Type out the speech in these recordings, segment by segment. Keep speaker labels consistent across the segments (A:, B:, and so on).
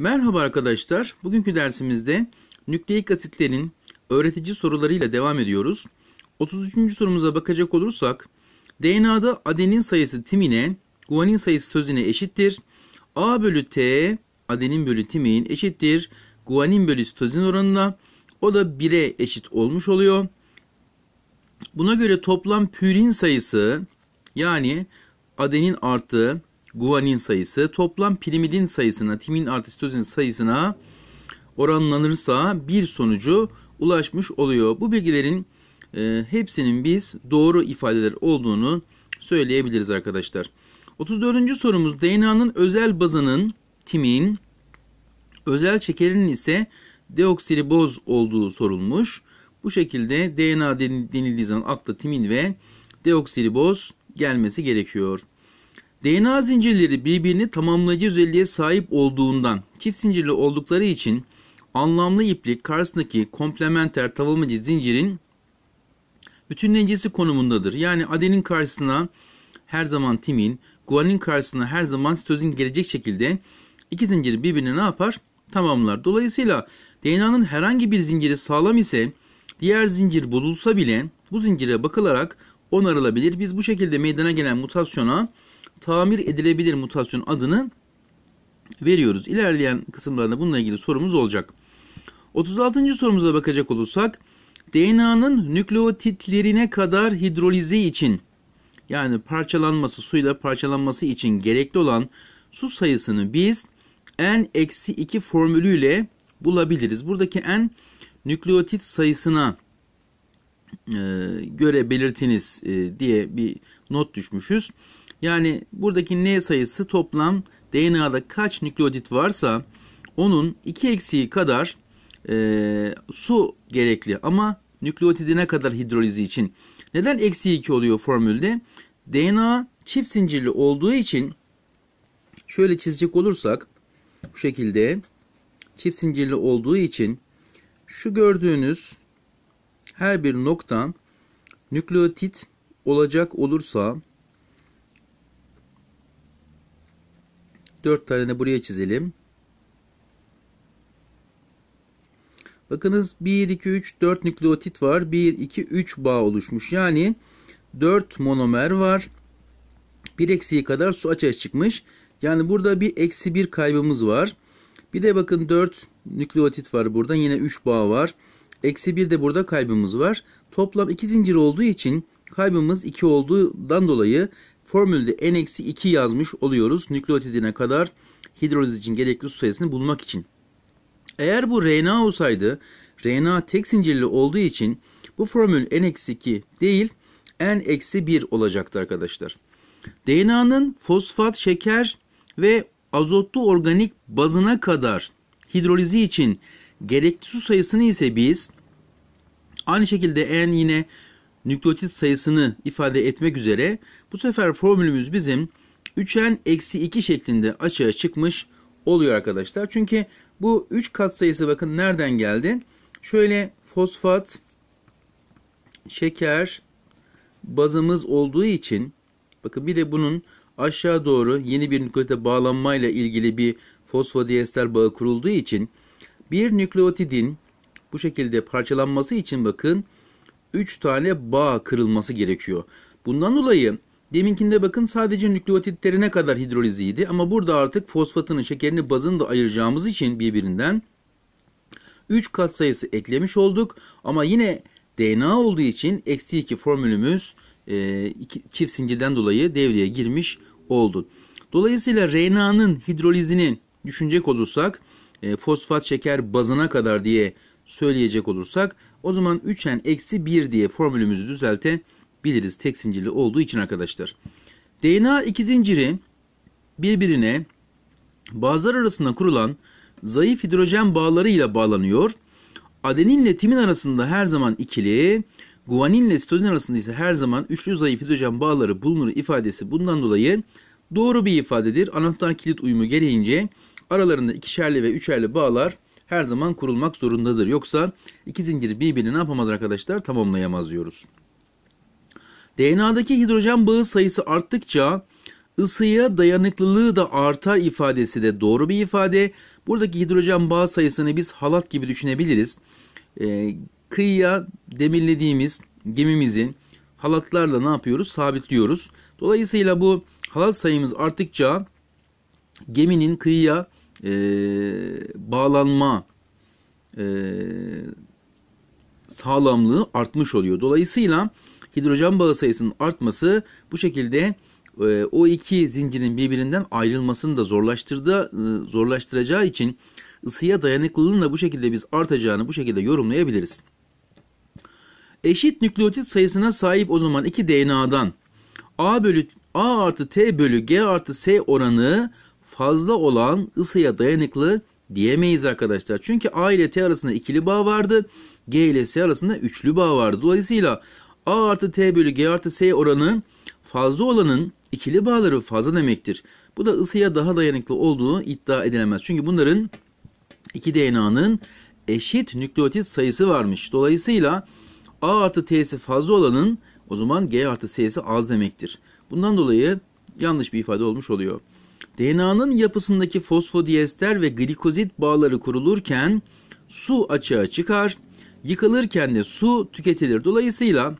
A: Merhaba arkadaşlar. Bugünkü dersimizde nükleik asitlerin öğretici sorularıyla devam ediyoruz. 33. sorumuza bakacak olursak DNA'da adenin sayısı timine, guanin sayısı sözüne eşittir. A bölü T adenin bölü timin eşittir. Guanin bölü sitozin oranına o da 1'e eşit olmuş oluyor. Buna göre toplam pürin sayısı yani adenin artı guanin sayısı toplam pirimidin sayısına, timin artı sitozin sayısına oranlanırsa bir sonucu ulaşmış oluyor. Bu bilgilerin e, hepsinin biz doğru ifadeler olduğunu söyleyebiliriz arkadaşlar. 34. sorumuz DNA'nın özel bazının timin, özel çekerinin ise deoksiriboz olduğu sorulmuş. Bu şekilde DNA denildiği zaman akla timin ve deoksiriboz gelmesi gerekiyor. DNA zincirleri birbirini tamamlayıcı özelliğe sahip olduğundan çift zincirli oldukları için anlamlı iplik karşısındaki komplementer tamamlayıcı zincirin bütünleyicisi konumundadır. Yani adenin karşısına her zaman timin, guanin karşısına her zaman sitozin gelecek şekilde iki zincir birbirini ne yapar? Tamamlar. Dolayısıyla DNA'nın herhangi bir zinciri sağlam ise diğer zincir bozulsa bile bu zincire bakılarak onarılabilir. Biz bu şekilde meydana gelen mutasyona tamir edilebilir mutasyon adını veriyoruz. İlerleyen kısımlarda bununla ilgili sorumuz olacak. 36. sorumuza bakacak olursak DNA'nın nükleotitlerine kadar hidrolizi için yani parçalanması suyla parçalanması için gerekli olan su sayısını biz n-2 formülüyle bulabiliriz. Buradaki n nükleotit sayısına e, göre belirtiniz e, diye bir not düşmüşüz. Yani buradaki N sayısı toplam DNA'da kaç nükleotit varsa onun 2 eksiği kadar e, su gerekli ama nükleotidine kadar hidrolizi için. Neden eksi 2 oluyor formülde? DNA çift zincirli olduğu için şöyle çizecek olursak bu şekilde çift zincirli olduğu için şu gördüğünüz her bir nokta nükleotit olacak olursa 4 tane buraya çizelim. Bakınız 1, 2, 3, 4 nükleotit var. 1, 2, 3 bağ oluşmuş. Yani 4 monomer var. 1 eksiği kadar su açığa çıkmış. Yani burada bir eksi 1 kaybımız var. Bir de bakın 4 nükleotit var burada. Yine 3 bağ var. Eksi 1 de burada kaybımız var. Toplam 2 zincir olduğu için kaybımız 2 olduğundan dolayı Formülde N-2 yazmış oluyoruz. Nükleotidine kadar hidroliz için gerekli su sayısını bulmak için. Eğer bu RNA olsaydı RNA tek zincirli olduğu için bu formül N-2 değil N-1 olacaktı arkadaşlar. DNA'nın fosfat, şeker ve azotlu organik bazına kadar hidrolizi için gerekli su sayısını ise biz aynı şekilde N yine nükleotit sayısını ifade etmek üzere bu sefer formülümüz bizim 3n eksi 2 şeklinde açığa çıkmış oluyor arkadaşlar. Çünkü bu 3 katsayısı bakın nereden geldi? Şöyle fosfat, şeker bazımız olduğu için bakın bir de bunun aşağı doğru yeni bir nükleote bağlanmayla ilgili bir fosfodiester bağı kurulduğu için bir nükleotidin bu şekilde parçalanması için bakın 3 tane bağ kırılması gerekiyor. Bundan dolayı Deminkinde bakın sadece nükleotitlerine kadar hidroliziydi ama burada artık fosfatını, şekerini bazını da ayıracağımız için birbirinden 3 sayısı eklemiş olduk. Ama yine DNA olduğu için eksi 2 formülümüz e, iki, çift zincirden dolayı devreye girmiş oldu. Dolayısıyla RNA'nın hidrolizini düşünecek olursak e, fosfat şeker bazına kadar diye söyleyecek olursak o zaman 3n eksi 1 diye formülümüzü düzeltebiliriz biliriz tek zincirli olduğu için arkadaşlar. DNA iki zinciri birbirine bazılar arasında kurulan zayıf hidrojen bağlarıyla bağlanıyor. Adeninle timin arasında her zaman ikili, guaninle sitozin arasında ise her zaman üçlü zayıf hidrojen bağları bulunur ifadesi bundan dolayı doğru bir ifadedir. Anahtar kilit uyumu gereğince aralarında ikişerli ve üçerli bağlar her zaman kurulmak zorundadır. Yoksa iki zinciri birbirini ne yapamaz arkadaşlar tamamlayamaz diyoruz. DNA'daki hidrojen bağı sayısı arttıkça ısıya dayanıklılığı da artar ifadesi de doğru bir ifade. Buradaki hidrojen bağ sayısını biz halat gibi düşünebiliriz. Ee, kıyıya demirlediğimiz gemimizin halatlarla ne yapıyoruz? Sabitliyoruz. Dolayısıyla bu halat sayımız arttıkça geminin kıyıya e, bağlanma e, sağlamlığı artmış oluyor. Dolayısıyla hidrojen bağı sayısının artması bu şekilde e, o iki zincirin birbirinden ayrılmasını da zorlaştırdı, e, zorlaştıracağı için ısıya dayanıklılığın da bu şekilde biz artacağını bu şekilde yorumlayabiliriz. Eşit nükleotit sayısına sahip o zaman iki DNA'dan A bölü A artı T bölü G artı S oranı fazla olan ısıya dayanıklı diyemeyiz arkadaşlar. Çünkü A ile T arasında ikili bağ vardı. G ile S arasında üçlü bağ vardı. Dolayısıyla a artı t bölü g artı s oranı fazla olanın ikili bağları fazla demektir. Bu da ısıya daha dayanıklı olduğu iddia edilemez. Çünkü bunların iki DNA'nın eşit nükleotit sayısı varmış. Dolayısıyla a artı t'si fazla olanın o zaman g artı s'si az demektir. Bundan dolayı yanlış bir ifade olmuş oluyor. DNA'nın yapısındaki fosfodiester ve glikozit bağları kurulurken su açığa çıkar, yıkılırken de su tüketilir. Dolayısıyla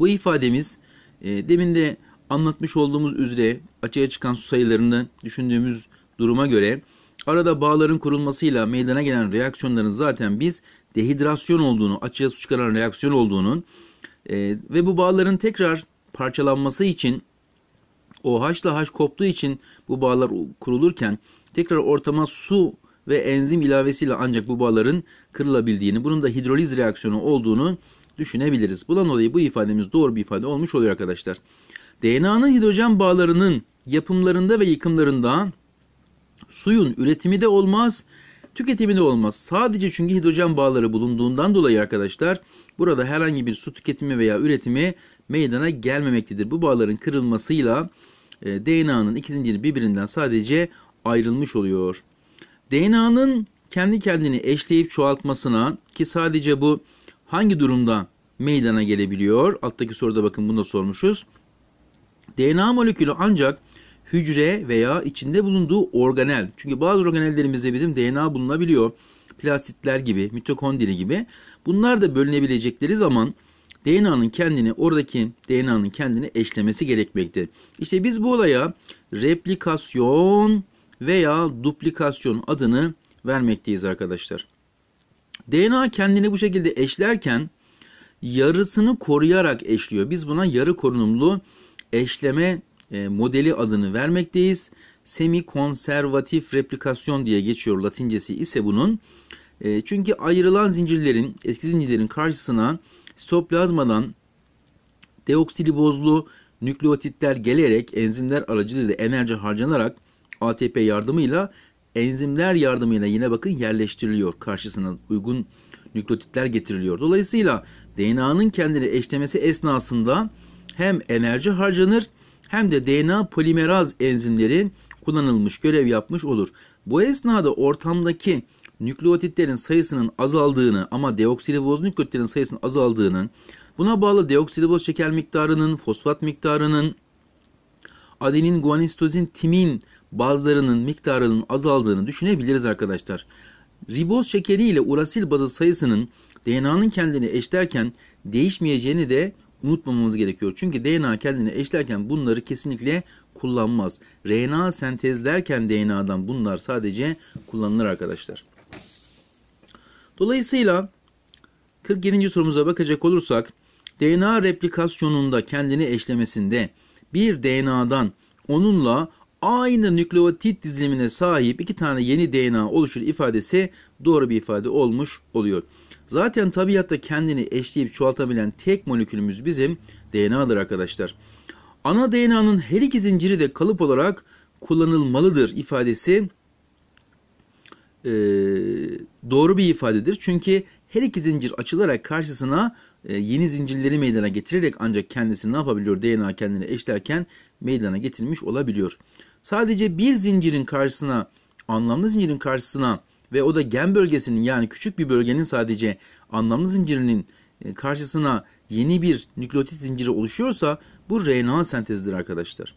A: bu ifademiz e, demin de anlatmış olduğumuz üzere açığa çıkan su sayılarını düşündüğümüz duruma göre arada bağların kurulmasıyla meydana gelen reaksiyonların zaten biz dehidrasyon olduğunu, açığa su çıkaran reaksiyon olduğunu e, ve bu bağların tekrar parçalanması için o haşla haş koptuğu için bu bağlar kurulurken tekrar ortama su ve enzim ilavesiyle ancak bu bağların kırılabildiğini, bunun da hidroliz reaksiyonu olduğunu düşünebiliriz. Bundan dolayı bu ifademiz doğru bir ifade olmuş oluyor arkadaşlar. DNA'nın hidrojen bağlarının yapımlarında ve yıkımlarında suyun üretimi de olmaz, tüketimi de olmaz. Sadece çünkü hidrojen bağları bulunduğundan dolayı arkadaşlar burada herhangi bir su tüketimi veya üretimi meydana gelmemektedir. Bu bağların kırılmasıyla e, DNA'nın iki zinciri birbirinden sadece ayrılmış oluyor. DNA'nın kendi kendini eşleyip çoğaltmasına ki sadece bu hangi durumda meydana gelebiliyor? Alttaki soruda bakın bunu da sormuşuz. DNA molekülü ancak hücre veya içinde bulunduğu organel. Çünkü bazı organellerimizde bizim DNA bulunabiliyor. Plastitler gibi, mitokondri gibi. Bunlar da bölünebilecekleri zaman DNA'nın kendini, oradaki DNA'nın kendini eşlemesi gerekmekte. İşte biz bu olaya replikasyon veya duplikasyon adını vermekteyiz arkadaşlar. DNA kendini bu şekilde eşlerken yarısını koruyarak eşliyor. Biz buna yarı korunumlu eşleme e, modeli adını vermekteyiz. Semi konservatif replikasyon diye geçiyor latincesi ise bunun. E, çünkü ayrılan zincirlerin, eski zincirlerin karşısına sitoplazmadan deoksiribozlu nükleotitler gelerek enzimler aracılığıyla enerji harcanarak ATP yardımıyla enzimler yardımıyla yine bakın yerleştiriliyor. Karşısına uygun nükleotitler getiriliyor. Dolayısıyla DNA'nın kendini eşlemesi esnasında hem enerji harcanır hem de DNA polimeraz enzimleri kullanılmış, görev yapmış olur. Bu esnada ortamdaki nükleotitlerin sayısının azaldığını ama deoksiriboz nükleotitlerin sayısının azaldığını, buna bağlı deoksiriboz şeker miktarının, fosfat miktarının, adenin, guanistozin, timin bazlarının miktarının azaldığını düşünebiliriz arkadaşlar. Riboz şekeri ile urasil bazı sayısının DNA'nın kendini eşlerken değişmeyeceğini de unutmamamız gerekiyor. Çünkü DNA kendini eşlerken bunları kesinlikle kullanmaz. RNA sentezlerken DNA'dan bunlar sadece kullanılır arkadaşlar. Dolayısıyla 47. sorumuza bakacak olursak DNA replikasyonunda kendini eşlemesinde bir DNA'dan onunla aynı nükleotit dizilimine sahip iki tane yeni DNA oluşur ifadesi doğru bir ifade olmuş oluyor. Zaten tabiatta kendini eşleyip çoğaltabilen tek molekülümüz bizim DNA'dır arkadaşlar. Ana DNA'nın her iki zinciri de kalıp olarak kullanılmalıdır ifadesi e, doğru bir ifadedir. Çünkü her iki zincir açılarak karşısına e, yeni zincirleri meydana getirerek ancak kendisini ne yapabiliyor? DNA kendini eşlerken meydana getirmiş olabiliyor. Sadece bir zincirin karşısına, anlamlı zincirin karşısına ve o da gen bölgesinin yani küçük bir bölgenin sadece anlamlı zincirinin e, karşısına yeni bir nükleotit zinciri oluşuyorsa bu RNA sentezidir arkadaşlar.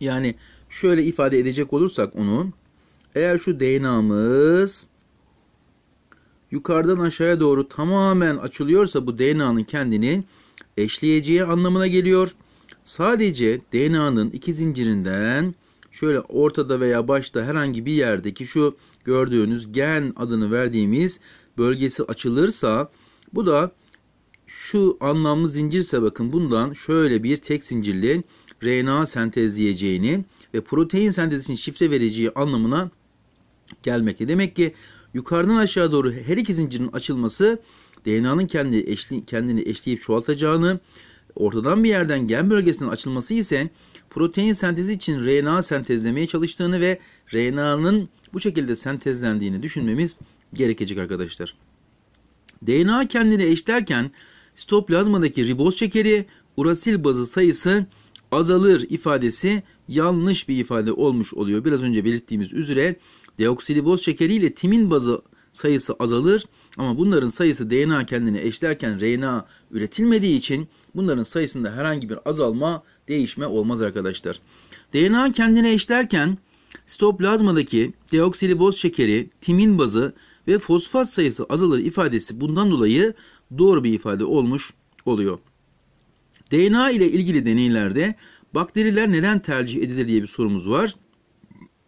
A: Yani şöyle ifade edecek olursak onu eğer şu DNA'mız yukarıdan aşağıya doğru tamamen açılıyorsa bu DNA'nın kendini eşleyeceği anlamına geliyor. Sadece DNA'nın iki zincirinden şöyle ortada veya başta herhangi bir yerdeki şu gördüğünüz gen adını verdiğimiz bölgesi açılırsa bu da şu anlamlı zincirse bakın bundan şöyle bir tek zincirli RNA sentezleyeceğini ve protein sentezinin şifre vereceği anlamına gelmekte. Demek ki yukarıdan aşağı doğru her iki zincirin açılması DNA'nın kendi eşli, kendini eşleyip çoğaltacağını, ortadan bir yerden gen bölgesinin açılması ise protein sentezi için RNA sentezlemeye çalıştığını ve RNA'nın bu şekilde sentezlendiğini düşünmemiz gerekecek arkadaşlar. DNA kendini eşlerken sitoplazmadaki riboz şekeri, urasil bazı sayısı azalır ifadesi yanlış bir ifade olmuş oluyor. Biraz önce belirttiğimiz üzere Deoksiriboz şekeriyle timin bazı sayısı azalır ama bunların sayısı DNA kendini eşlerken RNA üretilmediği için bunların sayısında herhangi bir azalma, değişme olmaz arkadaşlar. DNA kendine eşlerken sitoplazmadaki deoksiriboz şekeri, timin bazı ve fosfat sayısı azalır ifadesi bundan dolayı doğru bir ifade olmuş oluyor. DNA ile ilgili deneylerde bakteriler neden tercih edilir diye bir sorumuz var.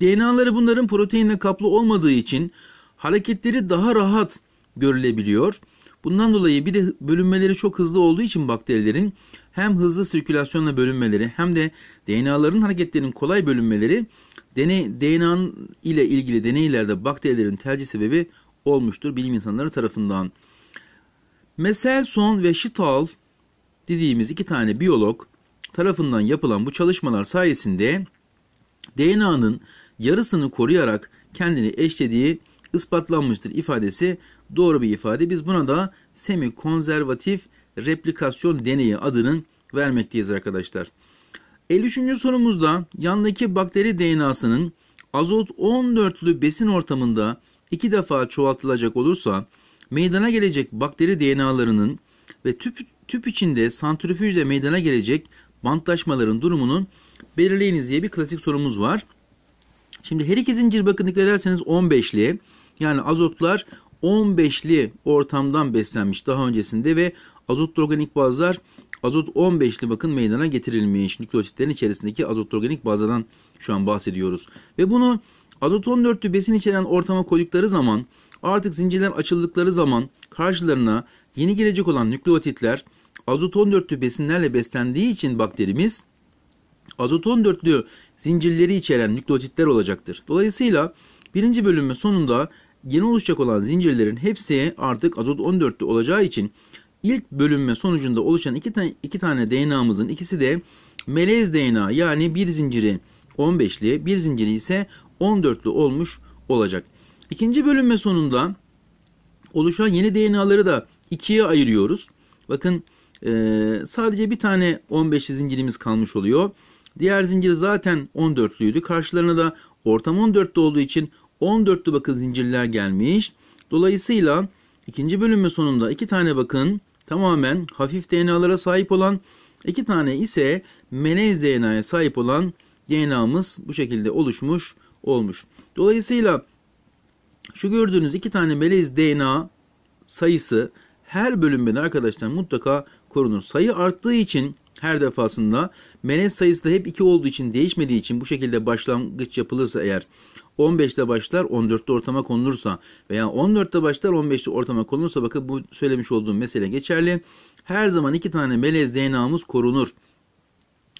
A: DNA'ları bunların proteinle kaplı olmadığı için hareketleri daha rahat görülebiliyor. Bundan dolayı bir de bölünmeleri çok hızlı olduğu için bakterilerin hem hızlı sirkülasyonla bölünmeleri hem de DNA'ların hareketlerinin kolay bölünmeleri DNA ile ilgili deneylerde bakterilerin tercih sebebi olmuştur bilim insanları tarafından. Meselson ve Şital dediğimiz iki tane biyolog tarafından yapılan bu çalışmalar sayesinde DNA'nın yarısını koruyarak kendini eşlediği ispatlanmıştır ifadesi doğru bir ifade. Biz buna da semi konservatif replikasyon deneyi adının vermekteyiz arkadaşlar. 53. sorumuzda yandaki bakteri DNA'sının azot 14'lü besin ortamında iki defa çoğaltılacak olursa meydana gelecek bakteri DNA'larının ve tüp, tüp içinde santrifüjle meydana gelecek bantlaşmaların durumunu belirleyiniz diye bir klasik sorumuz var. Şimdi her iki zincir bakın dikkat ederseniz 15'li yani azotlar 15'li ortamdan beslenmiş daha öncesinde ve azot organik bazlar azot 15'li bakın meydana getirilmiş. Nükleotitlerin içerisindeki azot organik bazadan şu an bahsediyoruz. Ve bunu azot 14'lü besin içeren ortama koydukları zaman artık zincirler açıldıkları zaman karşılarına yeni gelecek olan nükleotitler azot 14'lü besinlerle beslendiği için bakterimiz azot 14'lü zincirleri içeren nükleotitler olacaktır. Dolayısıyla birinci bölünme sonunda yeni oluşacak olan zincirlerin hepsi artık azot 14'te olacağı için ilk bölünme sonucunda oluşan iki, ta iki tane DNA'mızın ikisi de melez DNA yani bir zinciri 15'li bir zinciri ise 14'lü olmuş olacak. İkinci bölünme sonunda oluşan yeni DNA'ları da ikiye ayırıyoruz. Bakın e, sadece bir tane 15'li zincirimiz kalmış oluyor. Diğer zincir zaten 14'lüydü. Karşılarına da ortam 14'te olduğu için 14'lü bakın zincirler gelmiş. Dolayısıyla ikinci bölümün sonunda iki tane bakın tamamen hafif DNA'lara sahip olan iki tane ise menez DNA'ya sahip olan DNA'mız bu şekilde oluşmuş olmuş. Dolayısıyla şu gördüğünüz iki tane melez DNA sayısı her bölümde arkadaşlar mutlaka korunur. Sayı arttığı için her defasında menet sayısı da hep 2 olduğu için değişmediği için bu şekilde başlangıç yapılırsa eğer 15'te başlar 14'te ortama konulursa veya 14'te başlar 15'te ortama konulursa bakın bu söylemiş olduğum mesele geçerli. Her zaman iki tane melez DNA'mız korunur.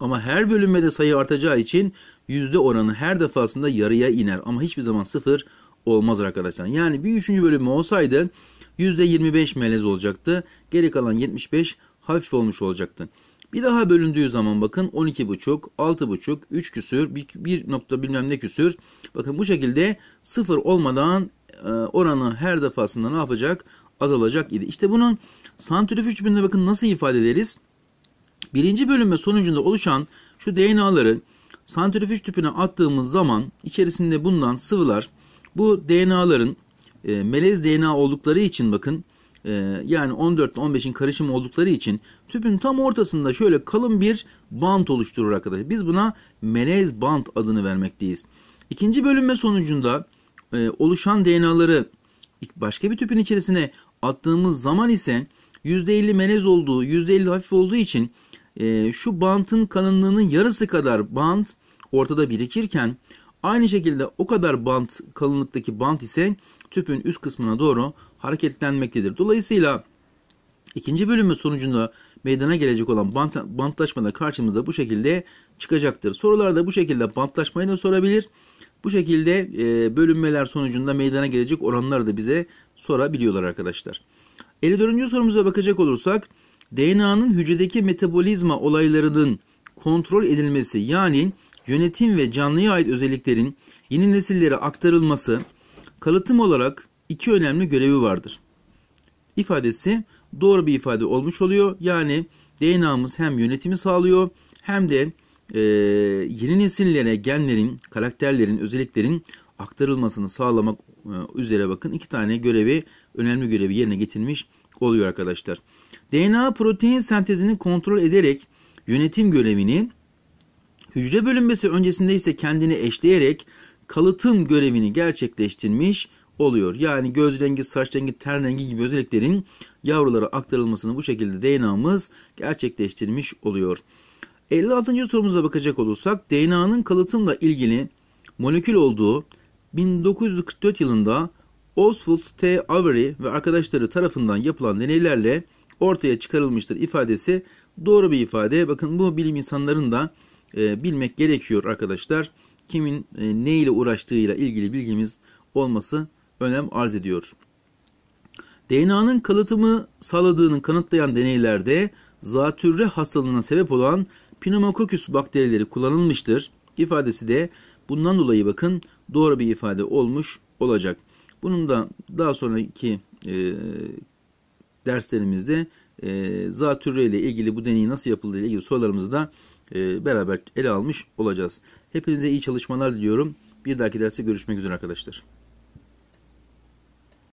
A: Ama her bölünmede de sayı artacağı için yüzde oranı her defasında yarıya iner. Ama hiçbir zaman sıfır olmaz arkadaşlar. Yani bir üçüncü bölünme olsaydı yüzde %25 melez olacaktı. Geri kalan 75 hafif olmuş olacaktı. Bir daha bölündüğü zaman bakın 12,5, 6,5, 3 küsür, 1 nokta bilmem ne küsür. Bakın bu şekilde sıfır olmadan e, oranı her defasında ne yapacak? Azalacak idi. İşte bunun santrifüj tüpünde bakın nasıl ifade ederiz? Birinci bölünme sonucunda oluşan şu DNA'ları santrifüj tüpüne attığımız zaman içerisinde bulunan sıvılar bu DNA'ların e, melez DNA oldukları için bakın ee, yani 14 ile 15'in karışımı oldukları için tüpün tam ortasında şöyle kalın bir bant oluşturur arkadaşlar. Biz buna melez bant adını vermekteyiz. İkinci bölünme sonucunda e, oluşan DNA'ları başka bir tüpün içerisine attığımız zaman ise %50 melez olduğu, %50 hafif olduğu için e, şu bantın kalınlığının yarısı kadar bant ortada birikirken aynı şekilde o kadar bant kalınlıktaki bant ise tüpün üst kısmına doğru hareketlenmektedir. Dolayısıyla ikinci bölümün sonucunda meydana gelecek olan bant, bantlaşma da karşımıza bu şekilde çıkacaktır. Sorularda bu şekilde bantlaşmayı da sorabilir. Bu şekilde e, bölünmeler sonucunda meydana gelecek oranları da bize sorabiliyorlar arkadaşlar. 54. sorumuza bakacak olursak DNA'nın hücredeki metabolizma olaylarının kontrol edilmesi yani yönetim ve canlıya ait özelliklerin yeni nesillere aktarılması Kalıtım olarak iki önemli görevi vardır. İfadesi doğru bir ifade olmuş oluyor. Yani DNA'mız hem yönetimi sağlıyor hem de e, yeni nesillere genlerin, karakterlerin, özelliklerin aktarılmasını sağlamak e, üzere bakın iki tane görevi, önemli görevi yerine getirmiş oluyor arkadaşlar. DNA protein sentezini kontrol ederek yönetim görevini, hücre bölünmesi öncesinde ise kendini eşleyerek kalıtım görevini gerçekleştirmiş oluyor. Yani göz rengi, saç rengi, ten rengi gibi özelliklerin yavrulara aktarılmasını bu şekilde DNA'mız gerçekleştirmiş oluyor. 56. sorumuza bakacak olursak DNA'nın kalıtımla ilgili molekül olduğu 1944 yılında Oswald T. Avery ve arkadaşları tarafından yapılan deneylerle ortaya çıkarılmıştır ifadesi doğru bir ifade. Bakın bu bilim insanlarının da e, bilmek gerekiyor arkadaşlar kimin e, ne ile uğraştığıyla ilgili bilgimiz olması önem arz ediyor. DNA'nın kalıtımı sağladığını kanıtlayan deneylerde zatürre hastalığına sebep olan Pneumococcus bakterileri kullanılmıştır. İfadesi de bundan dolayı bakın doğru bir ifade olmuş olacak. Bunun da daha sonraki e, derslerimizde e, zatürre ile ilgili bu deneyi nasıl yapıldığı ile ilgili sorularımızı da e, beraber ele almış olacağız. Hepinize iyi çalışmalar diliyorum. Bir dahaki derste görüşmek üzere arkadaşlar.